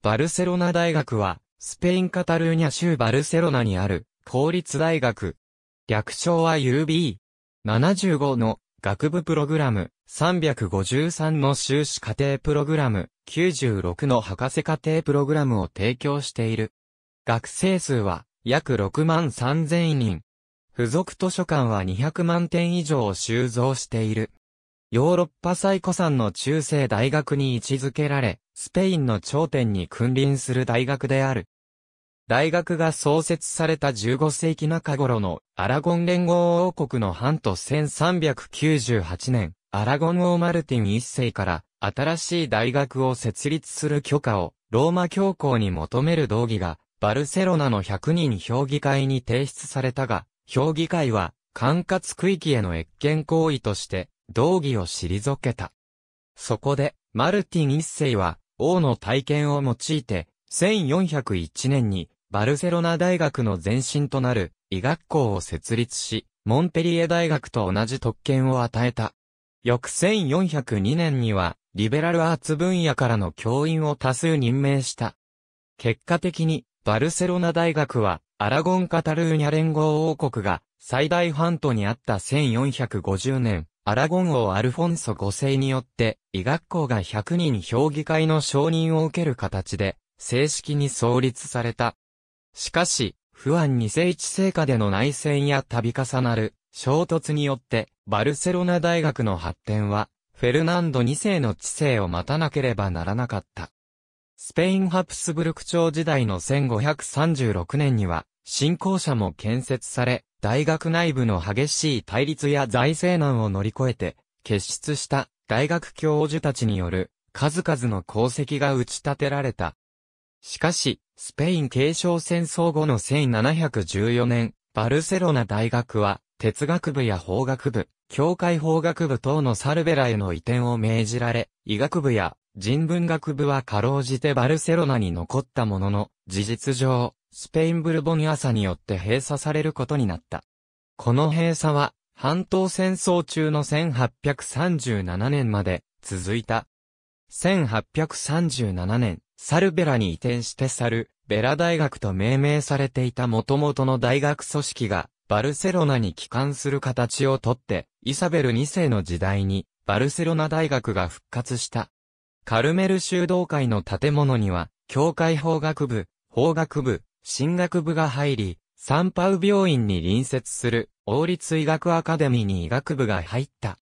バルセロナ大学は、スペインカタルーニャ州バルセロナにある、公立大学。略称は UB。75の学部プログラム、353の修士課程プログラム、96の博士課程プログラムを提供している。学生数は約6万3000人。付属図書館は200万点以上を収蔵している。ヨーロッパ最古産の中世大学に位置づけられ、スペインの頂点に君臨する大学である。大学が創設された15世紀中頃のアラゴン連合王国の半と1398年、アラゴン王マルティン一世から新しい大学を設立する許可をローマ教皇に求める動議がバルセロナの100人評議会に提出されたが、評議会は管轄区域への越権行為として道義を退けた。そこで、マルティン一世は、王の体験を用いて、1401年に、バルセロナ大学の前身となる医学校を設立し、モンペリエ大学と同じ特権を与えた。翌1402年には、リベラルアーツ分野からの教員を多数任命した。結果的に、バルセロナ大学は、アラゴン・カタルーニャ連合王国が最大半島にあった1450年、アラゴン王アルフォンソ5世によって、医学校が100人評議会の承認を受ける形で、正式に創立された。しかし、不安2世一世下での内戦や度重なる衝突によって、バルセロナ大学の発展は、フェルナンド2世の知性を待たなければならなかった。スペインハプスブルク朝時代の1536年には、信仰者も建設され、大学内部の激しい対立や財政難を乗り越えて、結出した大学教授たちによる数々の功績が打ち立てられた。しかし、スペイン継承戦争後の1714年、バルセロナ大学は、哲学部や法学部、教会法学部等のサルベラへの移転を命じられ、医学部や人文学部はかろうじてバルセロナに残ったものの、事実上、スペインブルボニアサによって閉鎖されることになった。この閉鎖は、半島戦争中の1837年まで続いた。1837年、サルベラに移転してサル、ベラ大学と命名されていた元々の大学組織が、バルセロナに帰還する形をとって、イサベル2世の時代に、バルセロナ大学が復活した。カルメル修道会の建物には、教会法学部、法学部、進学部が入り、サンパウ病院に隣接する王立医学アカデミーに医学部が入った。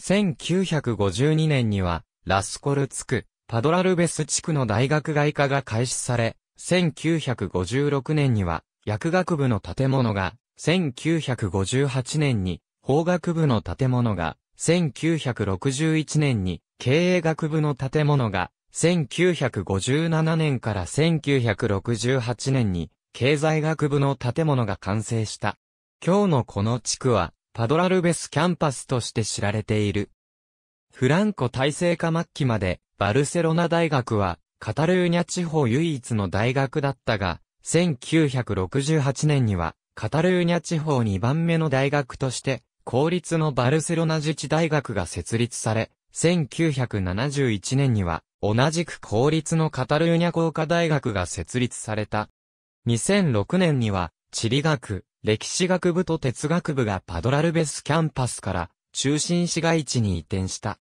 1952年には、ラスコル地区、パドラルベス地区の大学外科が開始され、1956年には、薬学部の建物が、1958年に、法学部の建物が、1961年に、経営学部の建物が、1957年から1968年に経済学部の建物が完成した。今日のこの地区はパドラルベスキャンパスとして知られている。フランコ体制下末期までバルセロナ大学はカタルーニャ地方唯一の大学だったが、1968年にはカタルーニャ地方2番目の大学として公立のバルセロナ自治大学が設立され、1971年には同じく公立のカタルーニャ工科大学が設立された。2006年には、地理学、歴史学部と哲学部がパドラルベスキャンパスから中心市街地に移転した。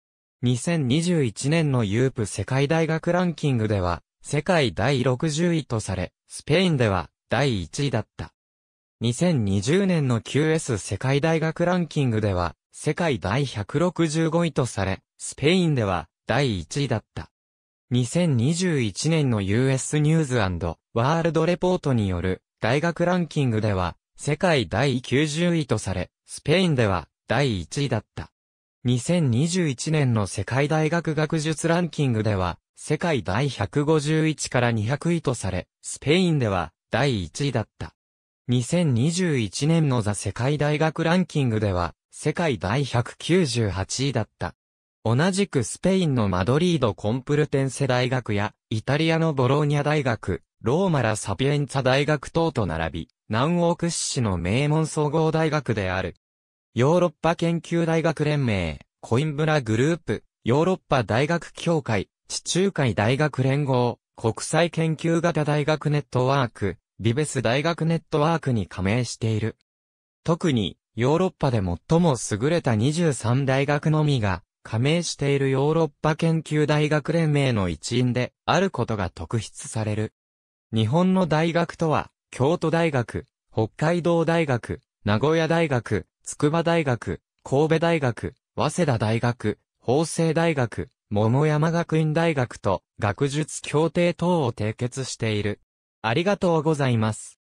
2021年のユープ世界大学ランキングでは、世界第60位とされ、スペインでは第1位だった。2020年の QS 世界大学ランキングでは、世界第165位とされ、スペインでは第1位だった。2021年の US ニューズワールドレポートによる大学ランキングでは世界第90位とされ、スペインでは第1位だった。2021年の世界大学学術ランキングでは世界第151から200位とされ、スペインでは第1位だった。2021年のザ世界大学ランキングでは世界第198位だった。同じくスペインのマドリードコンプルテンセ大学や、イタリアのボローニャ大学、ローマラ・サピエンツァ大学等と並び、南欧屈指の名門総合大学である。ヨーロッパ研究大学連盟、コインブラグループ、ヨーロッパ大学協会、地中海大学連合、国際研究型大学ネットワーク、ビベス大学ネットワークに加盟している。特に、ヨーロッパで最も優れた23大学のみが、加盟しているヨーロッパ研究大学連盟の一員であることが特筆される。日本の大学とは、京都大学、北海道大学、名古屋大学、筑波大学、神戸大学、早稲田大学、法政大学、桃山学院大学と学術協定等を締結している。ありがとうございます。